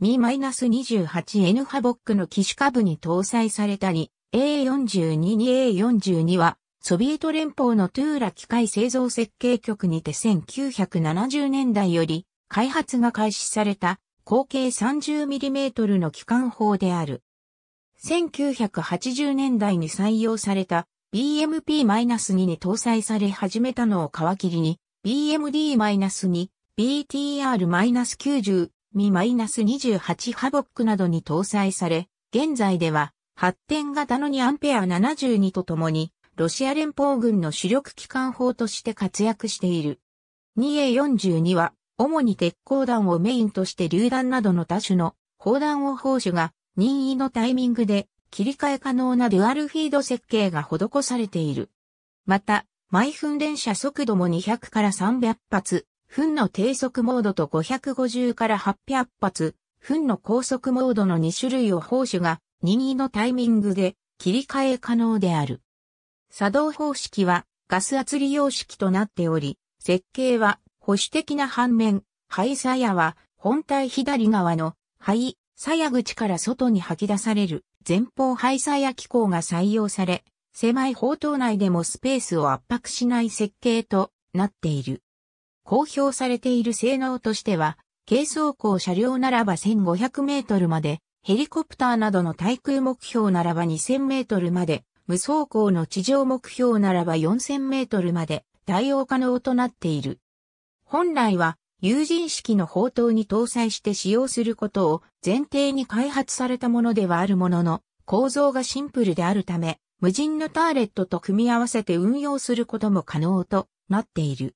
Mi-28N ハボックの機種下部に搭載されたり。A42 2 A42 はソビエト連邦のトゥーラ機械製造設計局にて1970年代より開発が開始された口径 30mm の機関砲である。1980年代に採用された BMP-2 に搭載され始めたのを皮切りに BMD-2、BTR-90、ミ -28 ハボックなどに搭載され、現在では発展型の2アンペア72とともに、ロシア連邦軍の主力機関砲として活躍している。2A42 は、主に鉄鋼弾をメインとして榴弾などの多種の砲弾を砲手が任意のタイミングで切り替え可能なデュアルフィード設計が施されている。また、毎分連射速度も200から300発、分の低速モードと550から800発、分の高速モードの2種類を砲手が任意のタイミングで切り替え可能である。作動方式はガス圧利用式となっており、設計は保守的な反面、灰鞘は本体左側の灰鞘口から外に吐き出される前方灰鞘機構が採用され、狭い砲塔内でもスペースを圧迫しない設計となっている。公表されている性能としては、軽装甲車両ならば1500メートルまで、ヘリコプターなどの対空目標ならば2000メートルまで、無走行の地上目標ならば4000メートルまで対応可能となっている。本来は有人式の砲塔に搭載して使用することを前提に開発されたものではあるものの、構造がシンプルであるため、無人のターレットと組み合わせて運用することも可能となっている。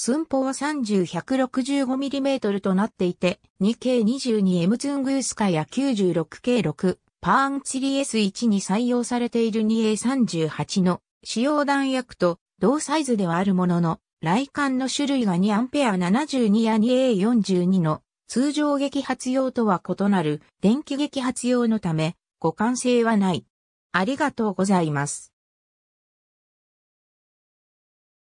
寸法は 30-165mm となっていて、2K22M ツングースカや 96K6 パーンチリ S1 に採用されている 2A38 の使用弾薬と同サイズではあるものの、雷管の種類が 2A72 や 2A42 の通常撃発用とは異なる電気撃発用のため互換性はない。ありがとうございます。